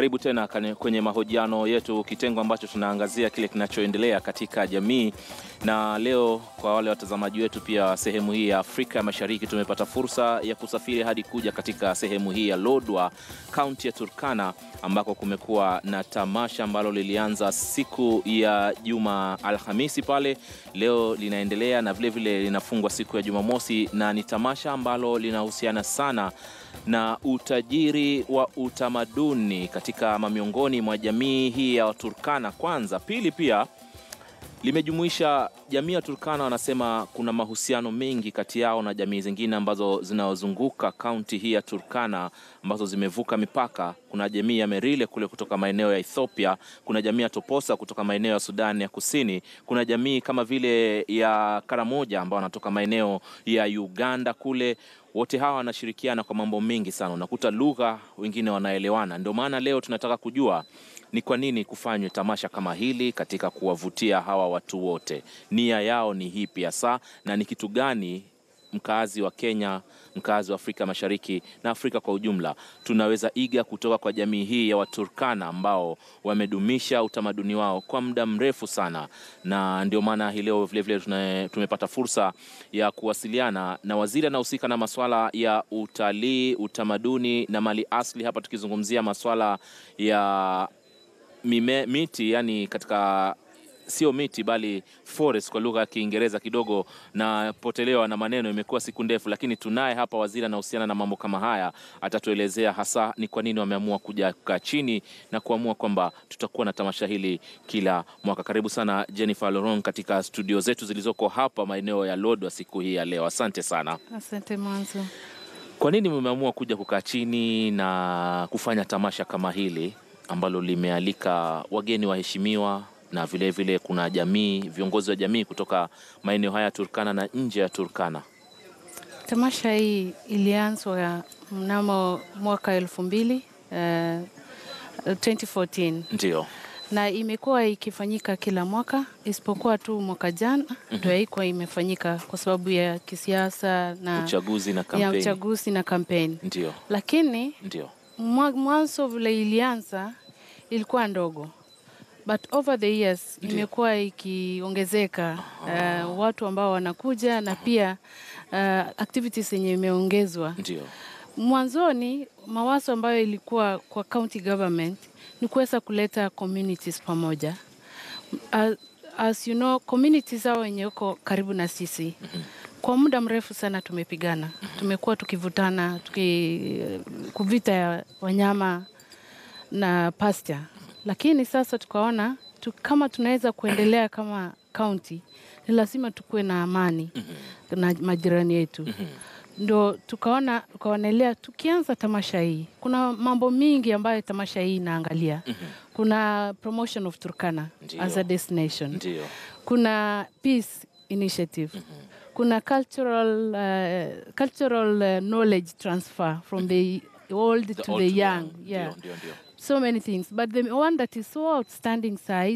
Karibu tena kwenye mahojiano yetu, kitengo ambacho tunaangazia kile kinachoendelea katika jamii. Na leo kwa wale watazamaji wetu pia sehemu hii ya Afrika ya Mashariki, tumepata fursa ya kusafiri hadi kuja katika sehemu hii ya Lodwar, kaunti ya Turkana, ambako kumekuwa na tamasha ambalo lilianza siku ya juma Alhamisi pale, leo linaendelea na vilevile vile linafungwa siku ya Jumamosi, na ni tamasha ambalo linahusiana sana na utajiri wa utamaduni katika miongoni mwa jamii hii ya Waturkana kwanza. Pili pia limejumuisha jamii ya Turkana. Wanasema kuna mahusiano mengi kati yao na jamii zingine ambazo zinazozunguka kaunti hii ya Turkana ambazo zimevuka mipaka. Kuna jamii ya Merile kule kutoka maeneo ya Ethiopia, kuna jamii ya Toposa kutoka maeneo ya Sudan ya Kusini, kuna jamii kama vile ya Karamoja ambao wanatoka maeneo ya Uganda kule wote hawa wanashirikiana kwa mambo mengi sana, unakuta lugha wengine wanaelewana. Ndio maana leo tunataka kujua ni kwa nini kufanywe tamasha kama hili katika kuwavutia hawa watu wote? Nia yao ni hipi hasa, na ni kitu gani mkaazi wa Kenya, mkaazi wa Afrika Mashariki na Afrika kwa ujumla tunaweza iga kutoka kwa jamii hii ya Waturkana ambao wamedumisha utamaduni wao kwa muda mrefu sana, na ndio maana hii leo vilevile tumepata fursa ya kuwasiliana na waziri anahusika na masuala ya utalii, utamaduni na mali asili, hapa tukizungumzia masuala ya mime, miti yani katika sio miti bali forest kwa lugha ya Kiingereza kidogo na potelewa na maneno, imekuwa siku ndefu, lakini tunaye hapa waziri anahusiana na, na mambo kama haya. Atatuelezea hasa ni kwa nini wameamua kuja kukaa chini na kuamua kwamba tutakuwa na tamasha hili kila mwaka. Karibu sana Jennifer Loron katika studio zetu zilizoko hapa maeneo ya Lodwa siku hii ya leo. Asante sana. Asante mwanzo. Kwa nini mmeamua kuja kukaa chini na kufanya tamasha kama hili? ambalo limealika wageni waheshimiwa na vilevile vile kuna jamii, viongozi wa jamii kutoka maeneo haya Turkana na nje ya Turkana. Tamasha hii ilianzwa mnamo mwaka elfu mbili uh, eh, 2014 ndio, na imekuwa ikifanyika kila mwaka isipokuwa tu mwaka jana mhm. ndio mm -hmm. haikuwa imefanyika kwa sababu ya kisiasa na uchaguzi na kampeni, ya uchaguzi na kampeni. Ndio. Lakini ndio mwanzo vile ilianza ilikuwa ndogo but over the years imekuwa ikiongezeka uh, watu ambao wanakuja na pia uh, activities yenye imeongezwa. Ndio. Mwanzoni mawazo ambayo ilikuwa kwa county government ni kuweza kuleta communities pamoja. As, as you know, communities hao wenye uko karibu na sisi mm -hmm kwa muda mrefu sana tumepigana, tumekuwa tukivutana tuki, kuvita ya wanyama na pasture, lakini sasa tukaona tu, kama tunaweza kuendelea kama kaunti ni lazima tukuwe na amani na majirani yetu ndo tukaona tukaonelea, tukianza tamasha hii, kuna mambo mingi ambayo tamasha hii inaangalia mm -hmm. kuna promotion of Turkana Ndiyo. as a destination Ndiyo. kuna peace initiative mm -hmm kuna cultural, uh, cultural uh, knowledge transfer from the old the to old the to young. young. Yeah. Dio, dio, dio. so many things but the one that is so outstanding saa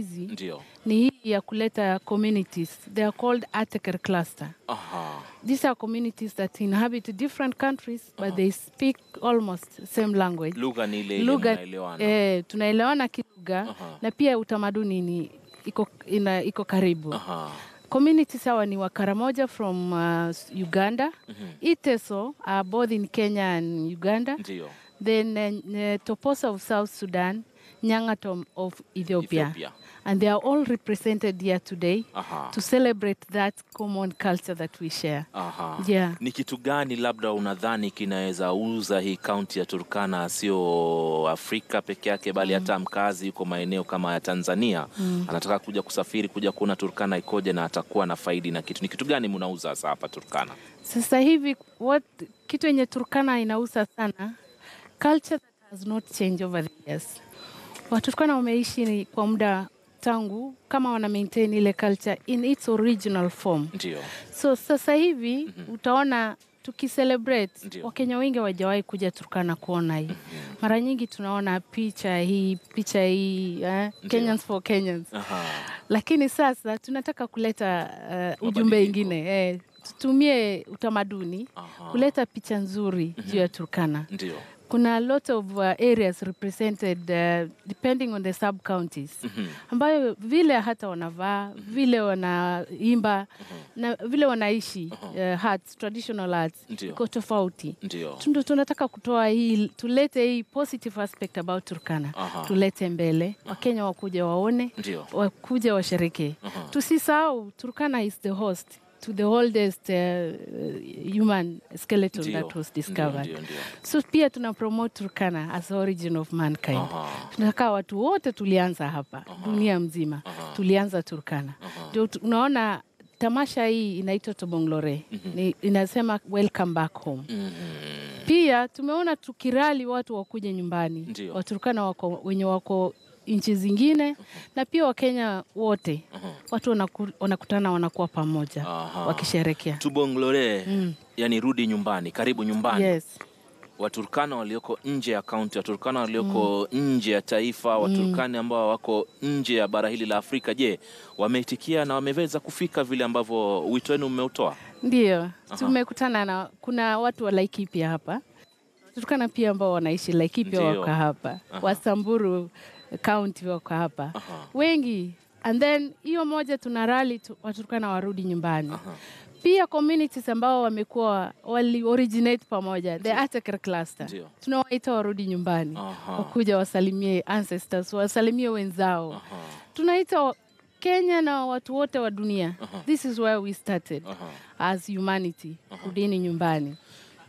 ni hii ya kuleta communities they are called Ateker cluster uh -huh. these are communities that inhabit different countries uh -huh. but they speak almost same language lugha ni ile lugha eh, tunaelewana kilugha uh -huh. na pia utamaduni ni iko, ina, iko karibu uh -huh community sawa ni Wakaramoja from uh, Uganda mm -hmm. Iteso uh, both in Kenya and Uganda Ndiyo. then uh, Toposa of South Sudan Nyangatom of Ethiopia, Ethiopia and they are all represented here today Aha. to celebrate that common culture that we share. Aha. Yeah. Ni kitu gani labda unadhani kinaweza uza hii kaunti ya Turkana sio Afrika peke yake bali mm. hata mkazi yuko maeneo kama ya Tanzania mm. anataka kuja kusafiri kuja kuona Turkana ikoje na atakuwa na faidi na kitu. Ni kitu gani mnauza sasa hapa Turkana? Sasa hivi what kitu yenye Turkana inauza sana culture that has not changed over the years. Waturkana wameishi kwa muda tangu kama wana maintain ile culture in its original form. Ndio. So sasa hivi mm -hmm. utaona tukicelebrate Wakenya wengi hawajawahi kuja Turkana kuona hii. Mhm. Mara nyingi tunaona picha hii picha hii eh? Kenyans for Kenyans. Aha. Lakini sasa tunataka kuleta uh, ujumbe ingine eh, tutumie utamaduni Aha. kuleta picha nzuri juu ya mhm. Turkana. Ndio kuna a lot of uh, areas represented uh, depending on the sub counties mm -hmm. ambayo vile hata wanavaa mm -hmm. vile wanaimba mm -hmm. na vile wanaishi mm -hmm. uh, arts, traditional arts iko tofauti. Ndio tunataka kutoa hii, tulete hii positive aspect about Turkana uh -huh. tulete mbele uh -huh. Wakenya wakuja waone, wakuja washerekee. Tusisahau Turkana is the host to the oldest uh, uh human skeleton Dio. that was discovered. Dio, Dio. Dio. So pia tuna promote Turkana as the origin of mankind. Aha. Tunakaa watu wote tulianza hapa Aha. dunia mzima Aha. tulianza Turkana. Ndio unaona tamasha hii inaitwa Tobonglore. mm -hmm. Ni Inasema welcome back home. mm -hmm. Pia tumeona tukirali watu wakuje nyumbani. Ndiyo. Waturkana wako wenye wako nchi zingine na pia Wakenya wote mhm. watu wanaku, wanakutana wanakuwa pamoja wakisherekea. tubonglore mm. Yani rudi nyumbani, karibu nyumbani yes. Waturkana walioko nje ya kaunti, Waturkana walioko mm. nje ya taifa, Waturkani mm. ambao wako nje ya bara hili la Afrika, je, wameitikia na wameweza kufika vile ambavyo wito wenu mmeutoa? ndio tumekutana na kuna watu wa Laikipia hapa Waturkana pia ambao wanaishi Laikipia wako hapa, Wasamburu kaunti wako hapa uh -huh. wengi and then hiyo moja tuna rally tu, waturukana warudi nyumbani uh -huh. pia communities ambao wamekuwa wali originate pamoja the Attacker cluster tunawaita warudi nyumbani uh -huh. wakuja wasalimie ancestors wasalimie wenzao uh -huh. tunaita Kenya na watu wote wa dunia uh -huh. this is where we started uh -huh. as humanity uh -huh. rudini nyumbani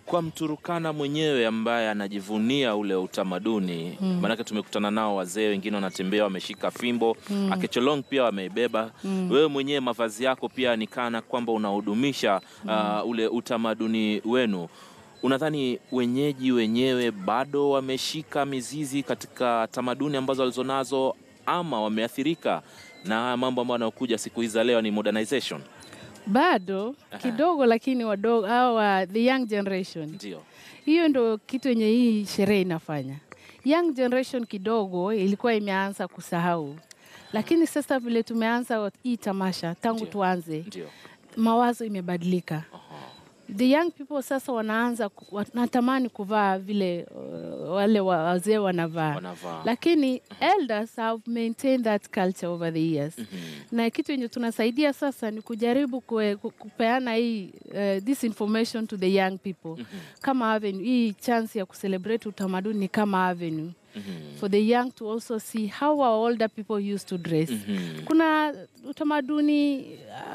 kwa Mturukana mwenyewe ambaye anajivunia ule utamaduni mm. Maanake tumekutana nao wazee wengine wanatembea wameshika fimbo mm. Akecholong pia wameibeba mm. Wewe mwenyewe mavazi yako pia ni kana kwamba unahudumisha mm. uh, ule utamaduni wenu. Unadhani wenyeji wenyewe bado wameshika mizizi katika tamaduni ambazo walizonazo ama wameathirika na haya mambo ambayo yanayokuja siku hizi za leo ni modernization? bado kidogo, lakini wadogo hawa uh, the young generation. Ndio hiyo ndo kitu yenye hii sherehe inafanya. Young generation kidogo ilikuwa imeanza kusahau, lakini sasa vile tumeanza hii tamasha tangu Ndiyo. tuanze Ndiyo. mawazo imebadilika. uh -huh. The young people sasa wanaanza wanatamani kuvaa vile uh, wale wazee wanavaa, lakini elders have maintained that culture over the years mm -hmm. Na kitu yenye tunasaidia sasa ni kujaribu kue, kupeana hii uh, this information to the young people mm -hmm. Kama avenue hii chance ya kucelebrate utamaduni ni kama avenue Mm -hmm. for the young to also see how our older people used to dress mm -hmm. Kuna utamaduni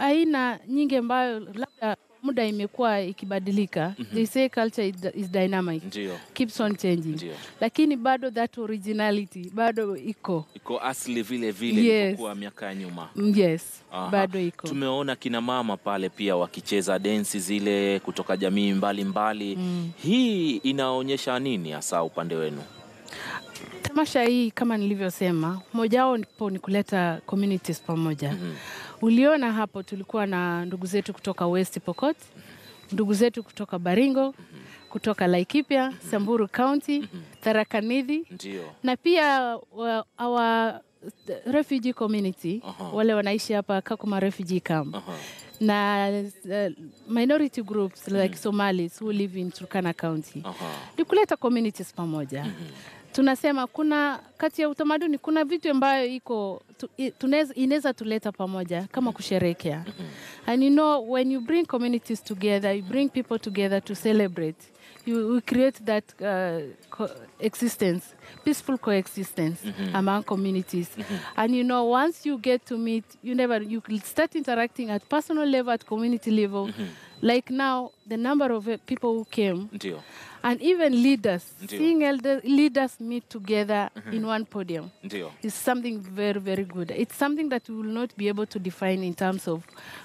aina nyingi ambayo labda muda imekuwa ikibadilika. mm -hmm. They say culture is, dynamic. Ndiyo. Keeps on changing. Ndiyo. Lakini bado that originality bado iko iko asili vile vile yes. kwa miaka ya nyuma. Mm, yes. Aha. Bado iko. Tumeona kina mama pale pia wakicheza densi zile kutoka jamii mbalimbali mbali. Mm. Hii inaonyesha nini hasa upande wenu? Tamasha hii kama nilivyosema, moja wao ni kuleta communities pamoja. mm -hmm Uliona hapo tulikuwa na ndugu zetu kutoka West Pokot, ndugu zetu kutoka Baringo, kutoka Laikipia, Samburu County, Tharaka Nithi na pia wa, refugee community uh -huh. wale wanaishi hapa Kakuma refugee camp uh -huh. na uh, minority groups like mm Somalis who live in Turkana County uh -huh. ni kuleta communities pamoja mm -hmm tunasema kuna kati ya utamaduni kuna vitu ambayo iko tu, inaweza tuleta pamoja kama kusherekea and you know when you bring communities together you bring people together to celebrate you, create that uh, coexistence peaceful coexistence mm -hmm. among communities mm -hmm. and you know once you get to meet you never you start interacting at personal level at community level mm -hmm. like now the number of uh, people who came Ndio. And even leaders, Ndiyo. seeing elders, leaders meet together mm -hmm. in mhm. one podium Ndiyo. is something very, very good. It's something that we will not be able to define in terms of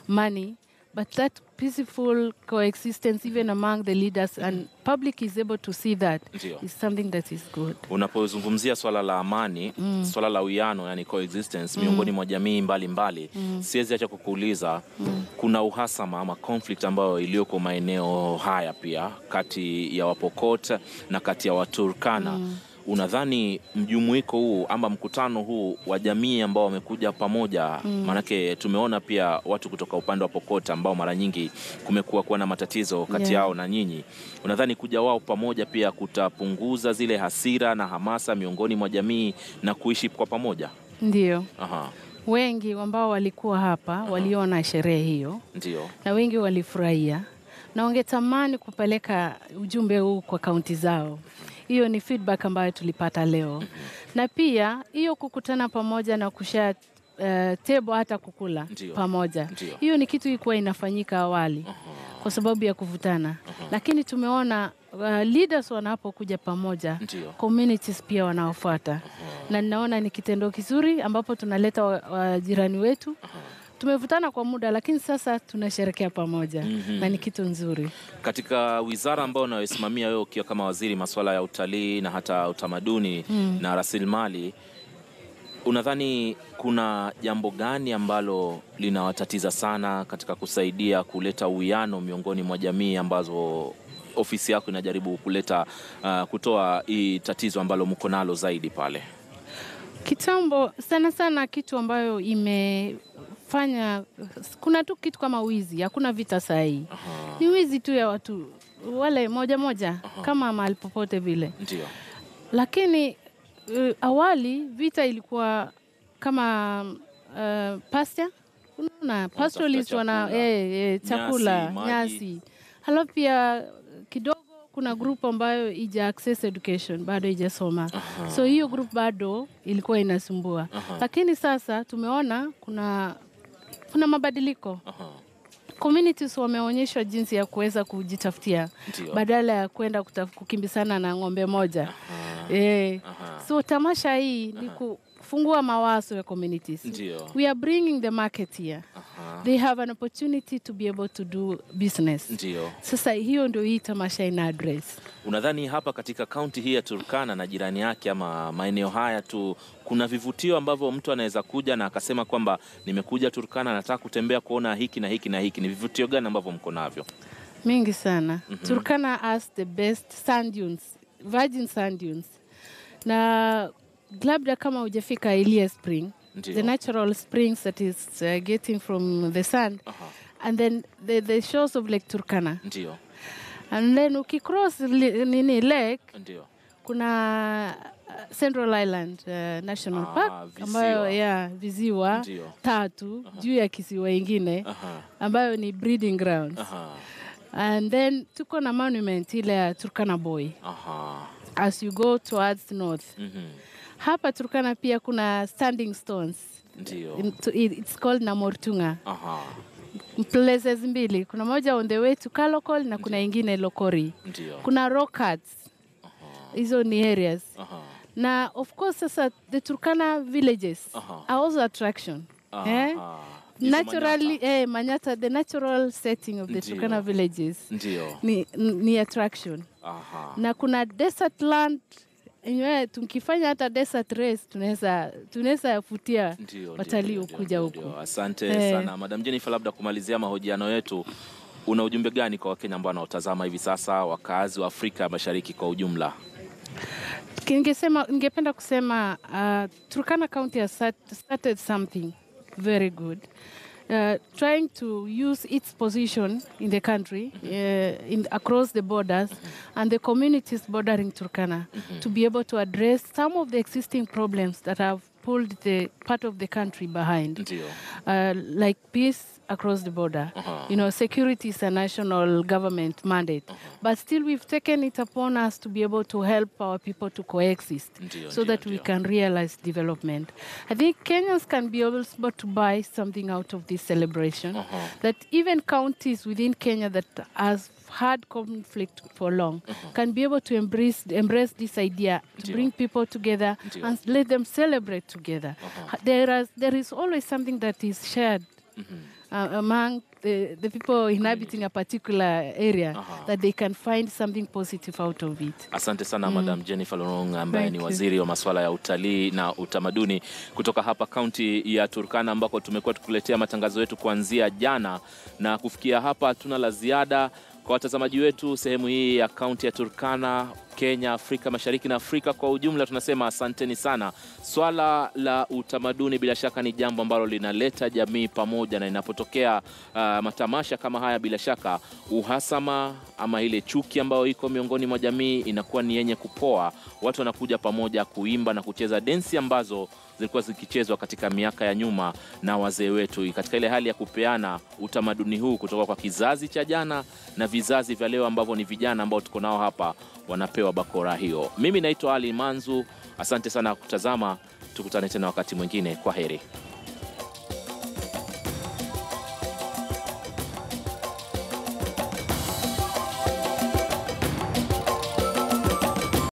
money But that peaceful coexistence even among the leaders and public is able to see that Ndiyo. is something that is good. Unapozungumzia swala la amani mm. swala la uwiano yani coexistence mm. miongoni mm. mwa jamii mbalimbali mm. siwezi acha kukuuliza mm. kuna uhasama ama conflict ambayo iliyoko maeneo haya pia kati ya Wapokot na kati ya Waturkana mm unadhani mjumuiko huu ama mkutano huu wa jamii ambao wamekuja pamoja mm. maanake tumeona pia watu kutoka upande wa Pokota ambao mara nyingi kumekuwa kuwa na matatizo kati yeah. yao na nyinyi, unadhani kuja wao pamoja pia kutapunguza zile hasira na hamasa miongoni mwa jamii na kuishi kwa pamoja? ndio Aha wengi ambao walikuwa hapa uh -huh. waliona sherehe hiyo ndio na wengi walifurahia na wangetamani kupeleka ujumbe huu kwa kaunti zao hiyo ni feedback ambayo tulipata leo, na pia hiyo kukutana pamoja na kushare Uh, eh, tebo hata kukula Ndiyo. pamoja Hiyo ni kitu ilikuwa inafanyika awali Aha. Uh-huh. kwa sababu ya kuvutana uh-huh. Lakini tumeona uh, leaders wanapokuja pamoja Ndiyo. communities pia wanaofuata uh-huh. na ninaona ni kitendo kizuri ambapo tunaleta wajirani uh, wetu -huh tumevutana kwa muda, lakini sasa tunasherekea pamoja mm -hmm. na ni kitu nzuri. Katika wizara ambayo unayosimamia wewe ukiwa kama waziri masuala ya utalii na hata utamaduni mm. na rasilimali, unadhani kuna jambo gani ambalo linawatatiza sana katika kusaidia kuleta uwiano miongoni mwa jamii ambazo ofisi yako inajaribu kuleta uh, kutoa hii tatizo ambalo mko nalo zaidi pale? Kitambo sana sana, kitu ambayo ime fanya kuna tu kitu kama wizi, hakuna vita sahihi. Ni wizi tu ya watu wale moja moja Aha. kama mahali popote vile. Ndio. Lakini uh, awali vita ilikuwa kama uh, eh, pasta. unaona pastoralist wana eh, eh, chakula nyasi, nyasi. Halafu pia kidogo kuna mhm. group ambayo ija access education bado ijasoma, so hiyo group bado ilikuwa inasumbua, Aha. lakini sasa tumeona kuna kuna mabadiliko uh-huh. Communities wameonyeshwa jinsi ya kuweza kujitafutia badala ya kwenda kukimbisana na ng'ombe moja e. So tamasha hii ni kufungua mawazo ya communities. Ndiyo. We are bringing the market here Aha they have an opportunity to be able to do business. Ndio. Sasa hiyo ndio hii tamasha ina address. Unadhani hapa katika kaunti hii ya Turkana na jirani yake ama maeneo haya tu kuna vivutio ambavyo mtu anaweza kuja na akasema kwamba nimekuja Turkana, nataka kutembea kuona hiki na hiki na hiki? Ni vivutio gani ambavyo mko navyo? Mingi sana. mm -hmm. Turkana has the best sand dunes, virgin sand dunes, na labda kama hujafika Elias Spring Ndiyo. the natural springs that is uh, getting from the sun -huh. and then the, the shores of Lake Turkana Ndiyo. and then ukicross li, nini lake Ndiyo. kuna uh, Central Island uh, National ah, Park visiwa. ambayo ya viziwa Ndiyo. tatu -huh. juu ya kisiwa ingine -huh. ambayo ni breeding grounds -huh. and then tuko na monument ile ya Turkana Boy -huh. as you go towards north mm -hmm hapa Turkana pia kuna standing stones. Ndio. It's called Namortunga. Aha. Places mbili, kuna moja on the way to Kalokol na kuna ingine Lokori. Ndio. Kuna rock Aha. Hizo ni areas. Aha. Na of course sasa the Turkana villages Aha. are also attraction. Aha. Eh? naturally Manyata. Eh, Manyata the natural setting of the Ndiyo. Turkana villages Ndiyo. Ni, ni attraction Aha. na kuna desert land yeah, tukifanya hata desert race tunaweza tunaweza vutia watalii kuja huko. Asante hey. Eh. sana Madam Jennifer, labda kumalizia mahojiano yetu, una ujumbe gani kwa Wakenya ambao wanaotazama hivi sasa, wakazi wa Afrika Mashariki kwa ujumla? Ningesema, ningependa kusema uh, Turkana County has started something very good. Uh, trying to use its position in the country, uh, in, across the borders, and the communities bordering Turkana to be able to address some of the existing problems that have pulled the part of the country behind Uh, like peace across the border uh -huh. you know security is a national government mandate uh -huh. but still we've taken it upon us to be able to help our people to coexist Ndiyo, so Ndiyo, that we can realize development i think kenyans can be able to buy something out of this celebration -huh. that even counties within kenya that as. had conflict for long mm -hmm. can be able to embrace, embrace this idea to Ndiyo. bring people together Ndiyo. and let them celebrate together Mm -hmm. there, is, there is always something that is shared mm -hmm. uh, among the, the people inhabiting a particular area uh -huh. that they can find something positive out of it. Asante sana mm. Madam Jennifer Lorong ambaye ni waziri wa masuala ya utalii na utamaduni kutoka hapa kaunti ya Turkana ambako tumekuwa tukuletea matangazo yetu kuanzia jana na kufikia hapa tuna la ziada. Kwa watazamaji wetu sehemu hii ya kaunti ya Turkana Kenya, Afrika Mashariki na Afrika kwa ujumla, tunasema asanteni sana. Swala la utamaduni bila shaka ni jambo ambalo linaleta jamii pamoja, na inapotokea uh, matamasha kama haya, bila shaka uhasama ama ile chuki ambayo iko miongoni mwa jamii inakuwa ni yenye kupoa. Watu wanakuja pamoja kuimba na kucheza densi ambazo zilikuwa zikichezwa katika miaka ya nyuma na wazee wetu, katika ile hali ya kupeana utamaduni huu kutoka kwa kizazi cha jana na vizazi vya leo ambavyo ni vijana ambao tuko nao hapa wanapewa bakora hiyo. Mimi naitwa Ali Manzu, asante sana kutazama, tukutane tena wakati mwingine, kwa heri.